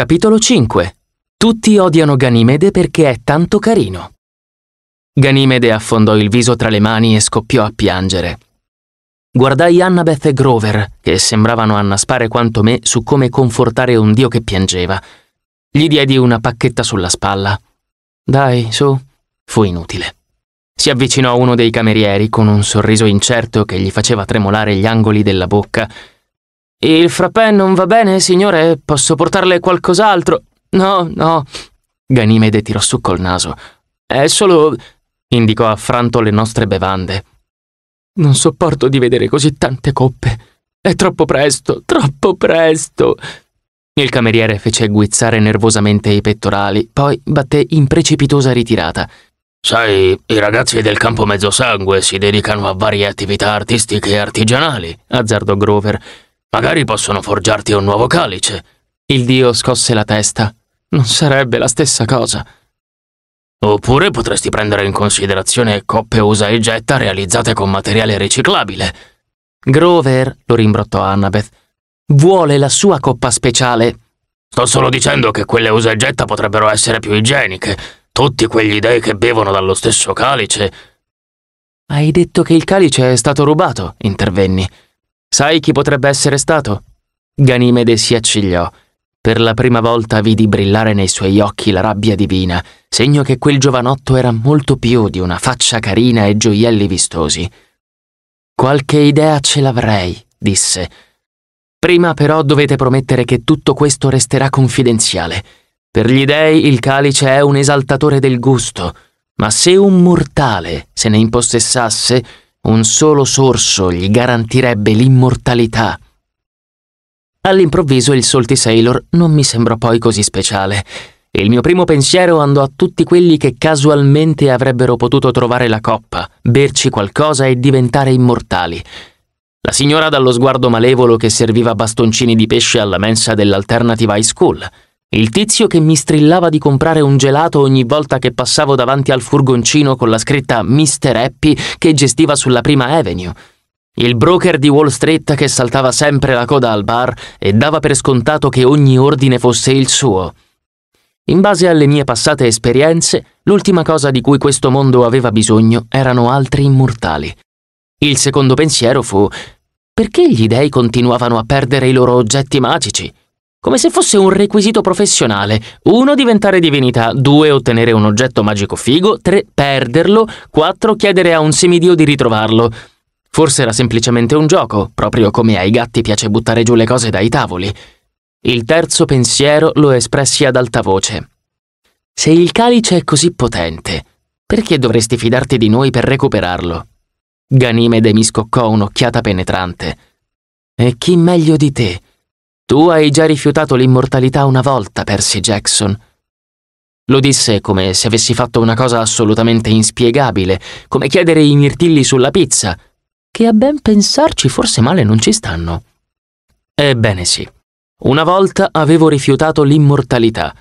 Capitolo 5. Tutti odiano Ganimede perché è tanto carino. Ganimede affondò il viso tra le mani e scoppiò a piangere. Guardai Annabeth e Grover, che sembravano annaspare quanto me su come confortare un dio che piangeva. Gli diedi una pacchetta sulla spalla. Dai, su. Fu inutile. Si avvicinò a uno dei camerieri con un sorriso incerto che gli faceva tremolare gli angoli della bocca il frappè non va bene, signore? Posso portarle qualcos'altro? No, no. Ganimede tirò su col naso. È solo. indicò affranto le nostre bevande. Non sopporto di vedere così tante coppe. È troppo presto, troppo presto. Il cameriere fece guizzare nervosamente i pettorali, poi batté in precipitosa ritirata. Sai, i ragazzi del campo mezzosangue si dedicano a varie attività artistiche e artigianali, azzardò Grover Magari possono forgiarti un nuovo calice. Il dio scosse la testa. Non sarebbe la stessa cosa. Oppure potresti prendere in considerazione coppe usa e getta realizzate con materiale riciclabile. Grover, lo rimbrottò Annabeth, vuole la sua coppa speciale. Sto solo dicendo che quelle usa e getta potrebbero essere più igieniche. Tutti quegli dei che bevono dallo stesso calice. Hai detto che il calice è stato rubato, intervenni. Sai chi potrebbe essere stato? Ganimede si accigliò. Per la prima volta vidi brillare nei suoi occhi la rabbia divina, segno che quel giovanotto era molto più di una faccia carina e gioielli vistosi. Qualche idea ce l'avrei, disse. Prima però dovete promettere che tutto questo resterà confidenziale. Per gli dei il calice è un esaltatore del gusto, ma se un mortale se ne impossessasse, un solo sorso gli garantirebbe l'immortalità. All'improvviso il Salty Sailor non mi sembrò poi così speciale. Il mio primo pensiero andò a tutti quelli che casualmente avrebbero potuto trovare la coppa, berci qualcosa e diventare immortali. La signora dallo sguardo malevolo che serviva bastoncini di pesce alla mensa dell'Alternative High School, il tizio che mi strillava di comprare un gelato ogni volta che passavo davanti al furgoncino con la scritta Mr. Happy che gestiva sulla prima Avenue. Il broker di Wall Street che saltava sempre la coda al bar e dava per scontato che ogni ordine fosse il suo. In base alle mie passate esperienze, l'ultima cosa di cui questo mondo aveva bisogno erano altri immortali. Il secondo pensiero fu perché gli dei continuavano a perdere i loro oggetti magici? come se fosse un requisito professionale. 1. Diventare divinità, 2. Ottenere un oggetto magico figo, 3. Perderlo, 4. Chiedere a un semidio di ritrovarlo. Forse era semplicemente un gioco, proprio come ai gatti piace buttare giù le cose dai tavoli. Il terzo pensiero lo espressi ad alta voce. Se il calice è così potente, perché dovresti fidarti di noi per recuperarlo? Ganimede mi scoccò un'occhiata penetrante. E chi meglio di te? Tu hai già rifiutato l'immortalità una volta, Percy Jackson. Lo disse come se avessi fatto una cosa assolutamente inspiegabile, come chiedere i mirtilli sulla pizza, che a ben pensarci forse male non ci stanno. Ebbene sì. Una volta avevo rifiutato l'immortalità.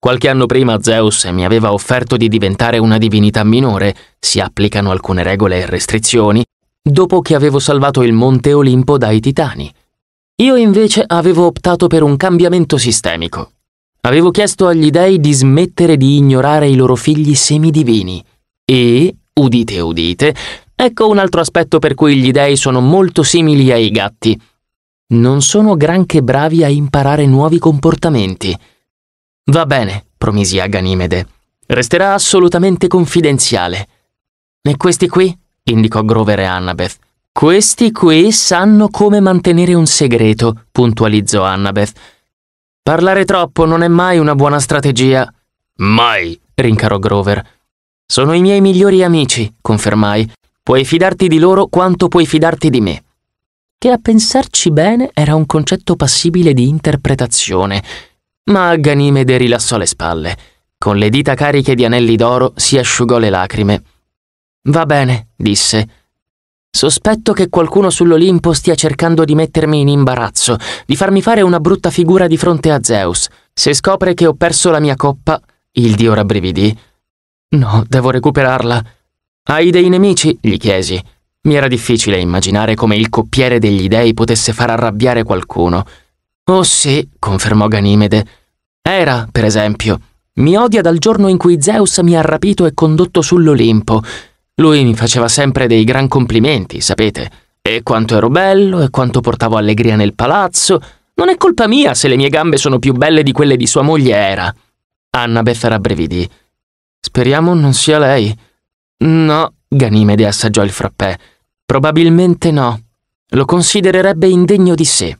Qualche anno prima Zeus mi aveva offerto di diventare una divinità minore, si applicano alcune regole e restrizioni, dopo che avevo salvato il Monte Olimpo dai titani. Io invece avevo optato per un cambiamento sistemico. Avevo chiesto agli dei di smettere di ignorare i loro figli semidivini e, udite udite, ecco un altro aspetto per cui gli dei sono molto simili ai gatti. Non sono granché bravi a imparare nuovi comportamenti. Va bene, promisi a Ganimede. Resterà assolutamente confidenziale. E questi qui? indicò Grover e Annabeth. Questi qui sanno come mantenere un segreto, puntualizzò Annabeth. Parlare troppo non è mai una buona strategia. Mai, rincarò Grover. Sono i miei migliori amici, confermai. Puoi fidarti di loro quanto puoi fidarti di me. Che a pensarci bene era un concetto passibile di interpretazione, ma Ganimede rilassò le spalle. Con le dita cariche di anelli d'oro si asciugò le lacrime. Va bene, disse Sospetto che qualcuno sull'Olimpo stia cercando di mettermi in imbarazzo, di farmi fare una brutta figura di fronte a Zeus. Se scopre che ho perso la mia coppa, il dio rabbrividì. No, devo recuperarla. Hai dei nemici? gli chiesi. Mi era difficile immaginare come il coppiere degli dei potesse far arrabbiare qualcuno. Oh sì, confermò Ganimede. Era, per esempio. Mi odia dal giorno in cui Zeus mi ha rapito e condotto sull'Olimpo. Lui mi faceva sempre dei gran complimenti, sapete, e quanto ero bello, e quanto portavo allegria nel palazzo. Non è colpa mia se le mie gambe sono più belle di quelle di sua moglie era. Anna rabbrividì. Speriamo non sia lei. No, Ganimede assaggiò il frappè. Probabilmente no. Lo considererebbe indegno di sé.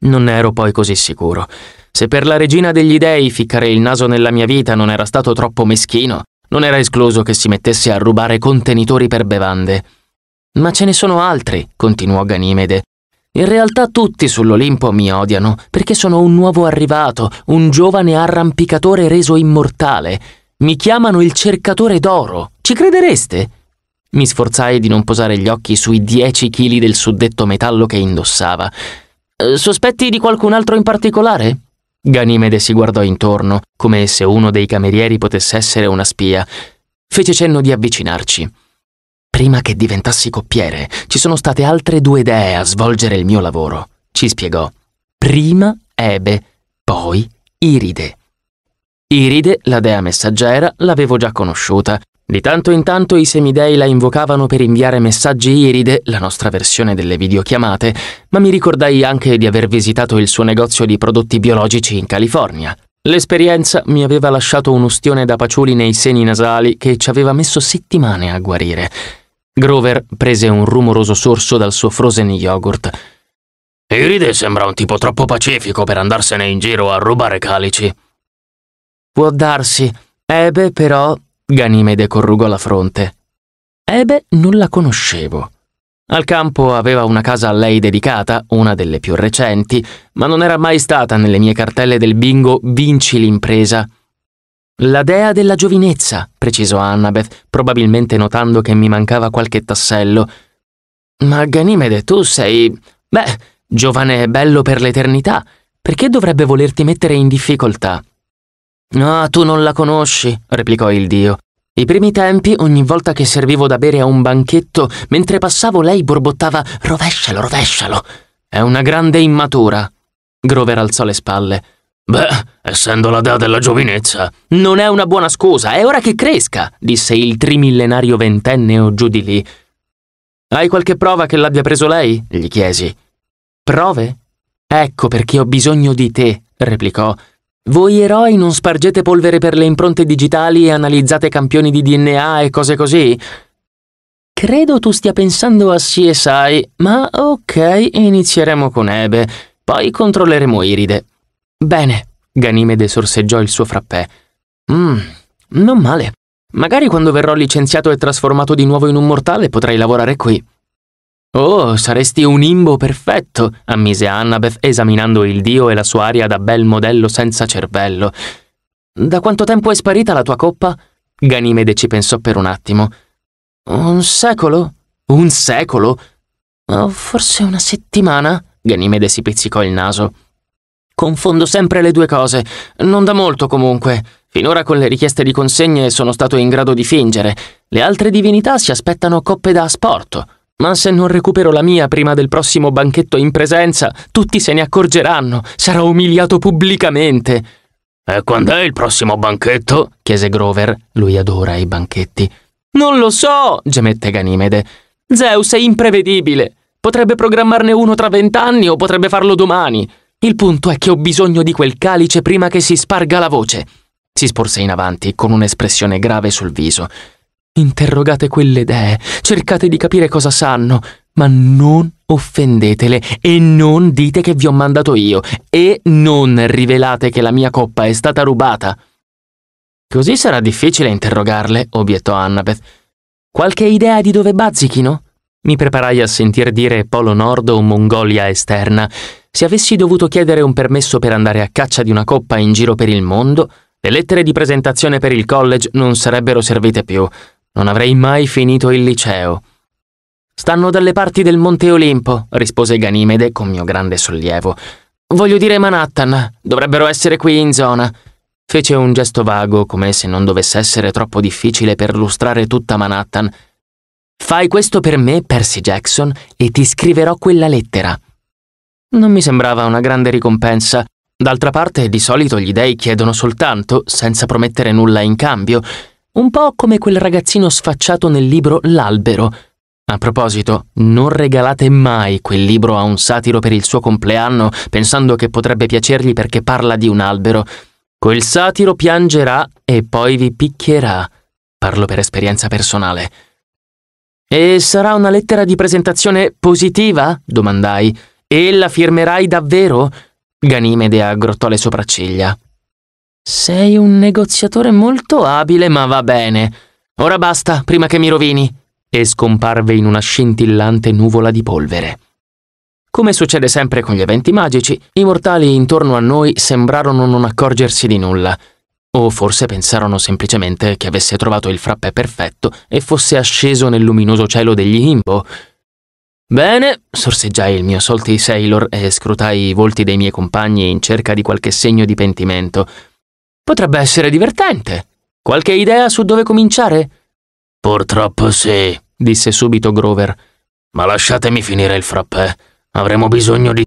Non ero poi così sicuro. Se per la regina degli dei ficcare il naso nella mia vita non era stato troppo meschino, non era escluso che si mettesse a rubare contenitori per bevande. Ma ce ne sono altri, continuò Ganimede. In realtà tutti sull'Olimpo mi odiano, perché sono un nuovo arrivato, un giovane arrampicatore reso immortale. Mi chiamano il cercatore d'oro. Ci credereste? Mi sforzai di non posare gli occhi sui 10 chili del suddetto metallo che indossava. Eh, sospetti di qualcun altro in particolare? Ganimede si guardò intorno, come se uno dei camerieri potesse essere una spia. Fece cenno di avvicinarci. Prima che diventassi coppiere, ci sono state altre due dee a svolgere il mio lavoro, ci spiegò. Prima Ebe, poi Iride. Iride, la dea messaggera, l'avevo già conosciuta, di tanto in tanto i semidei la invocavano per inviare messaggi iride, la nostra versione delle videochiamate, ma mi ricordai anche di aver visitato il suo negozio di prodotti biologici in California. L'esperienza mi aveva lasciato un ustione da paciuli nei seni nasali che ci aveva messo settimane a guarire. Grover prese un rumoroso sorso dal suo frozen yogurt. Iride sembra un tipo troppo pacifico per andarsene in giro a rubare calici. Può darsi. Ebe, eh però, Ganimede corrugò la fronte. Ebe non la conoscevo. Al campo aveva una casa a lei dedicata, una delle più recenti, ma non era mai stata nelle mie cartelle del bingo Vinci l'impresa. La dea della giovinezza, precisò Annabeth, probabilmente notando che mi mancava qualche tassello. Ma Ganimede, tu sei. beh, giovane e bello per l'eternità. Perché dovrebbe volerti mettere in difficoltà? No, ah, tu non la conosci, replicò il dio. I primi tempi, ogni volta che servivo da bere a un banchetto, mentre passavo lei borbottava rovescialo, rovescialo. È una grande immatura. Grover alzò le spalle. Beh, essendo la dea della giovinezza. Non è una buona scusa, è ora che cresca, disse il trimillenario ventenne o giù di lì. Hai qualche prova che l'abbia preso lei? gli chiesi. Prove? Ecco perché ho bisogno di te, replicò voi eroi non spargete polvere per le impronte digitali e analizzate campioni di DNA e cose così? Credo tu stia pensando a CSI, ma ok, inizieremo con Ebe, poi controlleremo Iride. Bene, Ganimede sorseggiò il suo frappè. Mmm, non male. Magari quando verrò licenziato e trasformato di nuovo in un mortale potrai lavorare qui. Oh, saresti un imbo perfetto, ammise Annabeth esaminando il dio e la sua aria da bel modello senza cervello. Da quanto tempo è sparita la tua coppa? Ganimede ci pensò per un attimo. Un secolo? Un secolo? Oh, forse una settimana? Ganimede si pizzicò il naso. Confondo sempre le due cose. Non da molto comunque. Finora con le richieste di consegne sono stato in grado di fingere. Le altre divinità si aspettano coppe da asporto. Ma se non recupero la mia prima del prossimo banchetto in presenza, tutti se ne accorgeranno, sarò umiliato pubblicamente. E quando è il prossimo banchetto? chiese Grover. Lui adora i banchetti. Non lo so, gemette Ganimede. Zeus è imprevedibile. Potrebbe programmarne uno tra vent'anni o potrebbe farlo domani. Il punto è che ho bisogno di quel calice prima che si sparga la voce. Si sporse in avanti con un'espressione grave sul viso. Interrogate quelle dee, cercate di capire cosa sanno, ma non offendetele e non dite che vi ho mandato io e non rivelate che la mia coppa è stata rubata. Così sarà difficile interrogarle, obiettò Annabeth. Qualche idea di dove bazzichino? Mi preparai a sentir dire Polo Nord o Mongolia esterna. Se avessi dovuto chiedere un permesso per andare a caccia di una coppa in giro per il mondo, le lettere di presentazione per il college non sarebbero servite più. Non avrei mai finito il liceo. Stanno dalle parti del Monte Olimpo, rispose Ganimede con mio grande sollievo. Voglio dire Manhattan, dovrebbero essere qui in zona. Fece un gesto vago, come se non dovesse essere troppo difficile per lustrare tutta Manhattan. Fai questo per me, Percy Jackson, e ti scriverò quella lettera. Non mi sembrava una grande ricompensa. D'altra parte, di solito gli dei chiedono soltanto, senza promettere nulla in cambio, un po' come quel ragazzino sfacciato nel libro L'albero. A proposito, non regalate mai quel libro a un satiro per il suo compleanno pensando che potrebbe piacergli perché parla di un albero. Quel satiro piangerà e poi vi picchierà. Parlo per esperienza personale. E sarà una lettera di presentazione positiva? domandai. E la firmerai davvero? Ganimede aggrottò le sopracciglia. Sei un negoziatore molto abile, ma va bene. Ora basta, prima che mi rovini. E scomparve in una scintillante nuvola di polvere. Come succede sempre con gli eventi magici, i mortali intorno a noi sembrarono non accorgersi di nulla. O forse pensarono semplicemente che avesse trovato il frappè perfetto e fosse asceso nel luminoso cielo degli Imbo. Bene, sorseggiai il mio salty sailor e scrutai i volti dei miei compagni in cerca di qualche segno di pentimento. Potrebbe essere divertente. Qualche idea su dove cominciare? Purtroppo sì, disse subito Grover. Ma lasciatemi finire il frappè. Avremo bisogno di